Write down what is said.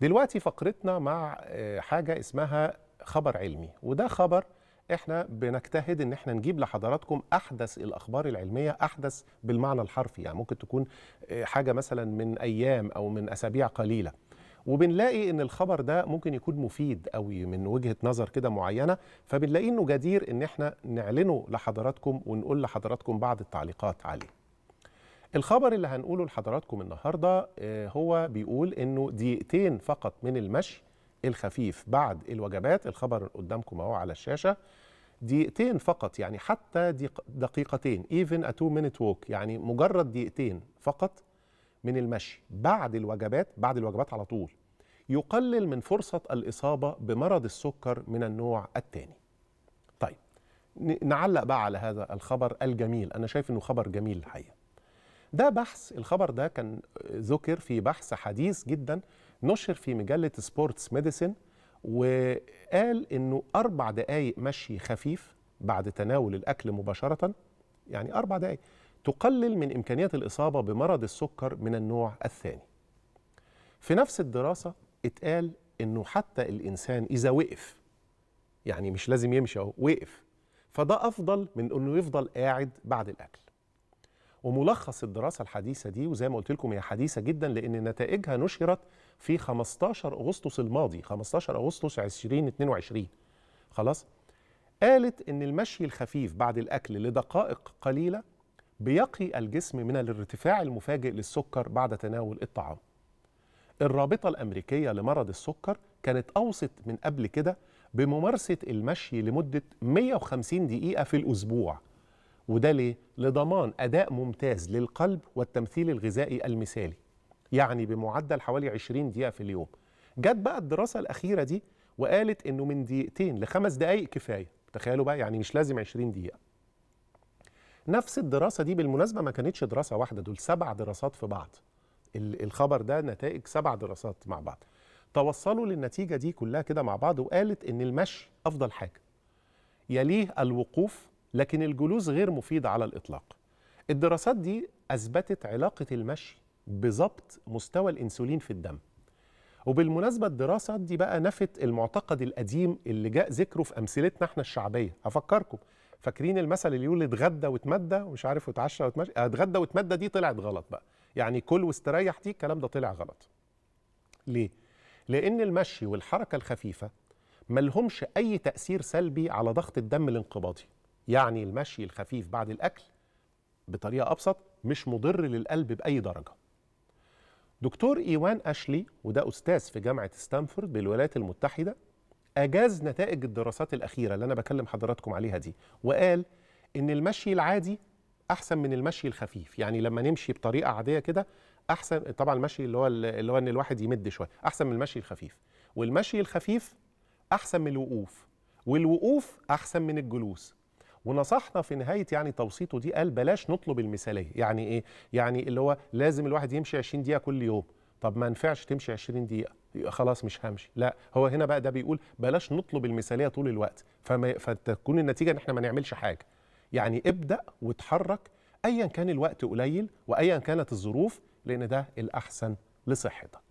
دلوقتي فقرتنا مع آه، حاجة اسمها خبر علمي وده خبر احنا بنجتهد ان احنا نجيب لحضراتكم احدث الاخبار العلميه احدث بالمعنى الحرفي يعني ممكن تكون آه، حاجه مثلا من ايام او من اسابيع قليله وبنلاقي ان الخبر ده ممكن يكون مفيد قوي من وجهه نظر كده معينه فبنلاقي انه جدير ان احنا نعلنه لحضراتكم ونقول لحضراتكم بعض التعليقات عليه الخبر اللي هنقوله لحضراتكم النهارده آه، هو بيقول انه دقيقتين فقط من المشي الخفيف بعد الوجبات الخبر قدامكم اهو على الشاشه دقيقتين فقط يعني حتى دقيقتين even a two minute walk يعني مجرد دقيقتين فقط من المشي بعد الوجبات بعد الوجبات على طول يقلل من فرصة الإصابة بمرض السكر من النوع الثاني طيب نعلق بقى على هذا الخبر الجميل أنا شايف أنه خبر جميل الحقيقة ده بحث الخبر ده كان ذكر في بحث حديث جدا نشر في مجله سبورتس ميديسن وقال انه اربع دقائق مشي خفيف بعد تناول الاكل مباشره يعني اربع دقائق تقلل من امكانيه الاصابه بمرض السكر من النوع الثاني. في نفس الدراسه اتقال انه حتى الانسان اذا وقف يعني مش لازم يمشي اهو وقف فده افضل من انه يفضل قاعد بعد الاكل. وملخص الدراسة الحديثة دي وزي ما قلت لكم هي حديثة جدا لأن نتائجها نشرت في 15 أغسطس الماضي 15 أغسطس 2022 خلاص قالت إن المشي الخفيف بعد الأكل لدقائق قليلة بيقي الجسم من الارتفاع المفاجئ للسكر بعد تناول الطعام الرابطة الأمريكية لمرض السكر كانت أوصت من قبل كده بممارسة المشي لمدة 150 دقيقة في الأسبوع وده ليه؟ لضمان أداء ممتاز للقلب والتمثيل الغذائي المثالي يعني بمعدل حوالي 20 دقيقة في اليوم جت بقى الدراسة الأخيرة دي وقالت إنه من دقيقتين لخمس دقايق كفاية تخيلوا بقى يعني مش لازم 20 دقيقة نفس الدراسة دي بالمناسبة ما كانتش دراسة واحدة دول سبع دراسات في بعض الخبر ده نتائج سبع دراسات مع بعض توصلوا للنتيجة دي كلها كده مع بعض وقالت إن المشي أفضل حاجة يليه الوقوف لكن الجلوس غير مفيد على الإطلاق الدراسات دي أثبتت علاقة المشي بضبط مستوى الإنسولين في الدم وبالمناسبة الدراسة دي بقى نفت المعتقد القديم اللي جاء ذكره في أمثلتنا احنا الشعبية أفكركم فاكرين المثل اللي يقول اتغدى واتمدى ومش عارف واتعشى واتمشى اتغدى واتمدى دي طلعت غلط بقى يعني كل واستريح دي الكلام ده طلع غلط ليه؟ لأن المشي والحركة الخفيفة ملهمش أي تأثير سلبي على ضغط الدم الانقباضي يعني المشي الخفيف بعد الأكل بطريقة أبسط مش مضر للقلب بأي درجة دكتور إيوان أشلي وده أستاذ في جامعة ستانفورد بالولايات المتحدة أجاز نتائج الدراسات الأخيرة اللي أنا بكلم حضراتكم عليها دي وقال إن المشي العادي أحسن من المشي الخفيف يعني لما نمشي بطريقة عادية كده أحسن طبعا المشي اللي هو اللي هو إن الواحد يمد شوية أحسن من المشي الخفيف والمشي الخفيف أحسن من الوقوف والوقوف أحسن من الجلوس ونصحنا في نهايه يعني توسيطه دي قال بلاش نطلب المثاليه يعني ايه يعني اللي هو لازم الواحد يمشي 20 دقيقه كل يوم طب ما ينفعش تمشي 20 دقيقه خلاص مش همشي لا هو هنا بقى ده بيقول بلاش نطلب المثاليه طول الوقت فما فتكون النتيجه ان احنا ما نعملش حاجه يعني ابدا واتحرك ايا كان الوقت قليل وايا كانت الظروف لان ده الاحسن لصحتك